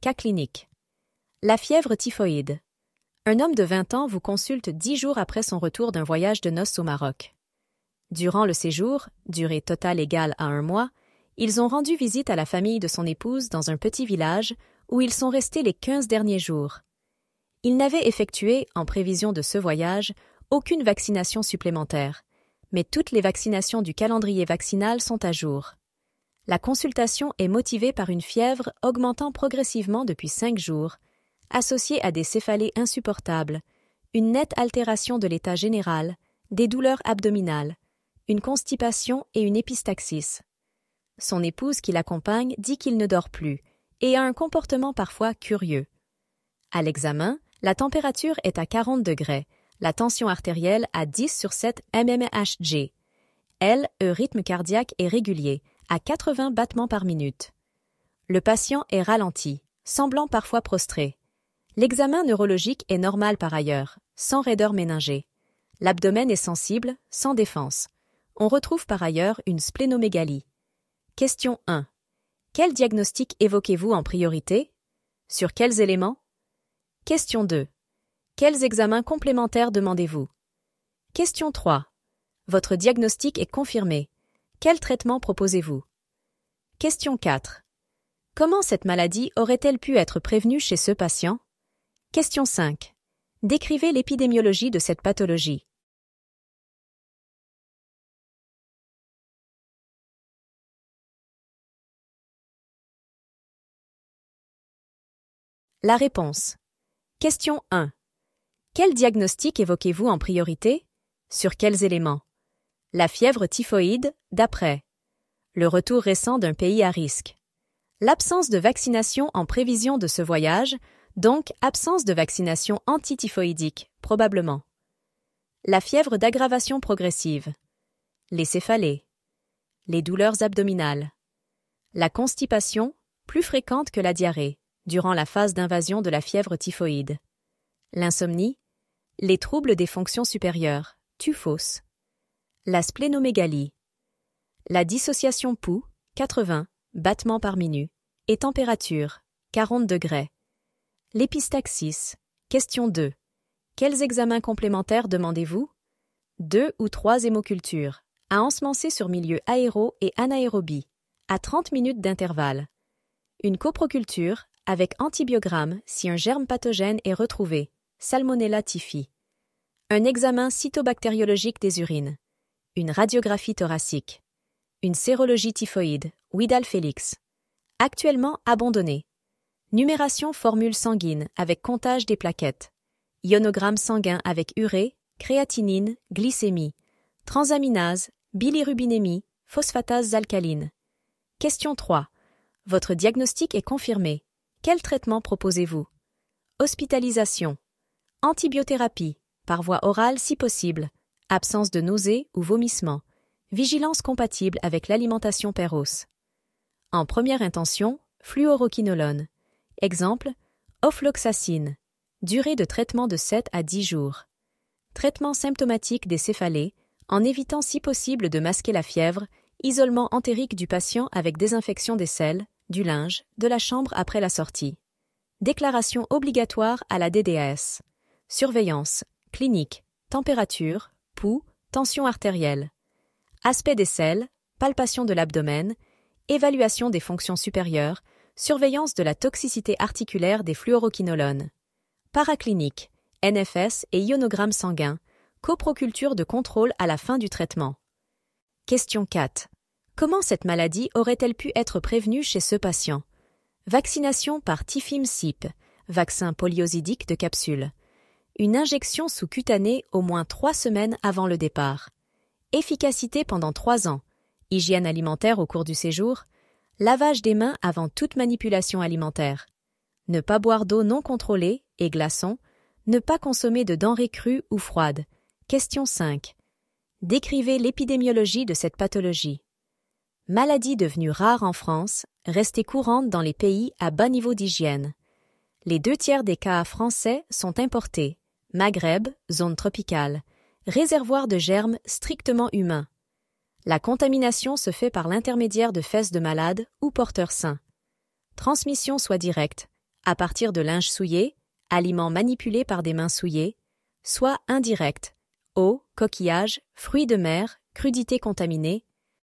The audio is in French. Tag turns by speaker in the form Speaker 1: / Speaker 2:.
Speaker 1: Cas clinique. La fièvre typhoïde. Un homme de 20 ans vous consulte dix jours après son retour d'un voyage de noces au Maroc. Durant le séjour, durée totale égale à un mois, ils ont rendu visite à la famille de son épouse dans un petit village où ils sont restés les quinze derniers jours. Ils n'avaient effectué, en prévision de ce voyage, aucune vaccination supplémentaire, mais toutes les vaccinations du calendrier vaccinal sont à jour. La consultation est motivée par une fièvre augmentant progressivement depuis cinq jours, associée à des céphalées insupportables, une nette altération de l'état général, des douleurs abdominales, une constipation et une épistaxis. Son épouse qui l'accompagne dit qu'il ne dort plus et a un comportement parfois curieux. À l'examen, la température est à 40 degrés, la tension artérielle à 10 sur 7 mmHg. Elle, le rythme cardiaque est régulier, à 80 battements par minute. Le patient est ralenti, semblant parfois prostré. L'examen neurologique est normal par ailleurs, sans raideur méningée. L'abdomen est sensible, sans défense. On retrouve par ailleurs une splénomégalie. Question 1. Quel diagnostic évoquez-vous en priorité Sur quels éléments Question 2. Quels examens complémentaires demandez-vous Question 3. Votre diagnostic est confirmé. Quel traitement proposez-vous Question 4. Comment cette maladie aurait-elle pu être prévenue chez ce patient Question 5. Décrivez l'épidémiologie de cette pathologie. La réponse. Question 1. Quel diagnostic évoquez-vous en priorité Sur quels éléments La fièvre typhoïde, d'après le retour récent d'un pays à risque. L'absence de vaccination en prévision de ce voyage, donc absence de vaccination antityphoïdique, probablement. La fièvre d'aggravation progressive. Les céphalées. Les douleurs abdominales. La constipation, plus fréquente que la diarrhée, durant la phase d'invasion de la fièvre typhoïde. L'insomnie. Les troubles des fonctions supérieures, La splénomégalie la dissociation pouls, 80, battements par minute, et température, 40 degrés. L'épistaxis, question 2. Quels examens complémentaires demandez-vous Deux ou trois hémocultures, à ensemencer sur milieu aéro et anaérobie, à 30 minutes d'intervalle. Une coproculture, avec antibiogramme si un germe pathogène est retrouvé, Salmonella typhi. Un examen cytobactériologique des urines. Une radiographie thoracique. Une sérologie typhoïde, Widal Félix. Actuellement abandonnée. Numération formule sanguine avec comptage des plaquettes. Ionogramme sanguin avec urée, créatinine, glycémie, transaminase, bilirubinémie, phosphatase alcaline. Question 3. Votre diagnostic est confirmé. Quel traitement proposez-vous Hospitalisation. Antibiothérapie, par voie orale si possible, absence de nausées ou vomissements, Vigilance compatible avec l'alimentation Perros. En première intention, fluoroquinolone. Exemple, ofloxacine. Durée de traitement de 7 à 10 jours. Traitement symptomatique des céphalées, en évitant si possible de masquer la fièvre, isolement entérique du patient avec désinfection des selles, du linge, de la chambre après la sortie. Déclaration obligatoire à la DDS. Surveillance, clinique, température, pouls, tension artérielle aspect des selles, palpation de l'abdomen, évaluation des fonctions supérieures, surveillance de la toxicité articulaire des fluoroquinolones. Paraclinique, NFS et ionogramme sanguin, coproculture de contrôle à la fin du traitement. Question 4. Comment cette maladie aurait-elle pu être prévenue chez ce patient Vaccination par tifim SIP, vaccin poliosidique de capsule. Une injection sous-cutanée au moins trois semaines avant le départ efficacité pendant trois ans, hygiène alimentaire au cours du séjour, lavage des mains avant toute manipulation alimentaire, ne pas boire d'eau non contrôlée et glaçons, ne pas consommer de denrées crues ou froides. Question 5. Décrivez l'épidémiologie de cette pathologie. Maladie devenue rare en France, restée courante dans les pays à bas niveau d'hygiène. Les deux tiers des cas français sont importés, Maghreb, zone tropicale réservoir de germes strictement humain. La contamination se fait par l'intermédiaire de fesses de malades ou porteurs sains. Transmission soit directe, à partir de linge souillé, aliments manipulés par des mains souillées, soit indirecte, eau, coquillages, fruits de mer, crudités contaminées,